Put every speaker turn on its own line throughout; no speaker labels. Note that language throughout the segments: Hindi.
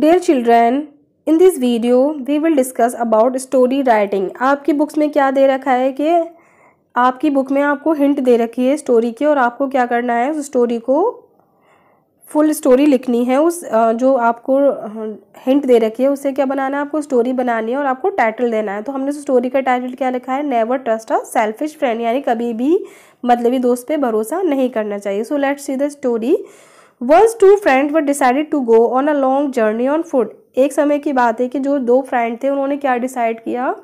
dare children in this video we will discuss about story writing आपकी बुक्स में क्या दे रखा है कि आपकी बुक में आपको हिंट दे रखी है स्टोरी की और आपको क्या करना है उस स्टोरी को फुल स्टोरी लिखनी है उस जो आपको हिंट दे रखी है उससे क्या बनाना है आपको स्टोरी बनानी है और आपको टाइटल देना है तो हमने उस स्टोरी का टाइटल क्या लिखा है never trust a selfish friend यानी कभी भी मतलबी दोस्त पे भरोसा नहीं करना चाहिए so let's see the story once two friend were decided to go on a long journey on foot एक समय की बात है कि जो दो फ्रेंड थे उन्होंने क्या डिसाइड किया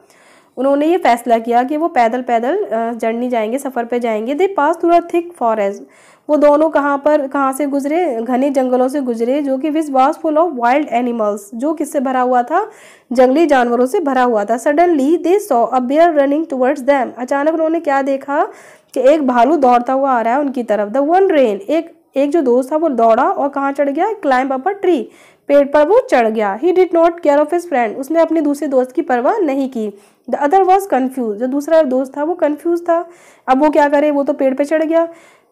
उन्होंने ये फैसला किया कि वो पैदल पैदल जर्नी जाएंगे सफ़र पे जाएंगे they pass through a thick forest वो दोनों कहाँ पर कहाँ से गुजरे घने जंगलों से गुजरे जो कि which was full of wild animals जो किससे भरा हुआ था जंगली जानवरों से भरा हुआ था suddenly they saw a bear running towards them अचानक उन्होंने क्या देखा कि एक भालू दौड़ता हुआ आ रहा है उनकी तरफ द वन रेन एक एक जो दोस्त था वो दौड़ा और कहाँ चढ़ गया क्लाइंब अप अ ट्री पेड़ पर वो चढ़ गया he did not care of his friend उसने अपने दूसरे दोस्त की परवाह नहीं की द अदर वॉज कन्फ्यूज जो दूसरा दोस्त था वो कन्फ्यूज था अब वो क्या करे वो तो पेड़ पर पे चढ़ गया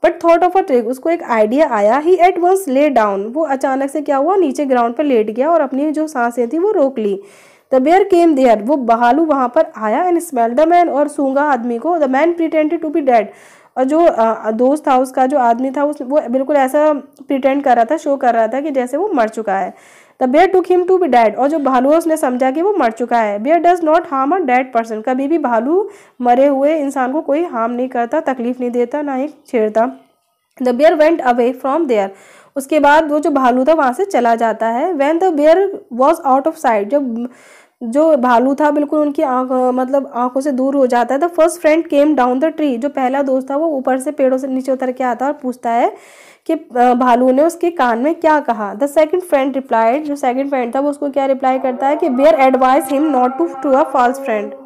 but thought of a trick उसको एक आइडिया आया he at once lay down वो अचानक से क्या हुआ नीचे ग्राउंड पर लेट गया और अपनी जो सांसें थी वो रोक ली द बेयर केम देयर वो बहालू वहाँ पर आया एंड स्मेल द मैन और सूंगा आदमी को the man pretended to be dead और जो दोस्त था उसका जो आदमी था उस वो बिल्कुल ऐसा प्रिटेंड कर रहा था शो कर रहा था कि जैसे वो मर चुका है the bear took him to be dead और जो भालू है उसने समझा कि वो मर चुका है bear does not harm a dead person कभी भी भालू मरे हुए इंसान को कोई हार्म नहीं करता तकलीफ नहीं देता ना ही छेड़ता the bear went away from there उसके बाद वो जो भालू था वहाँ से चला जाता है when the bear was out of sight जब जो भालू था बिल्कुल उनकी आँख मतलब आँखों से दूर हो जाता है the first friend came down the tree जो पहला दोस्त था वो ऊपर से पेड़ों से नीचे उतर के आता है और पूछता है कि भालू ने उसके कान में क्या कहा द सेकंड फ्रेंड रिप्लाइड जो सेकंड फ्रेंड था वो उसको क्या रिप्लाई करता है कि bear advice him not to to a false friend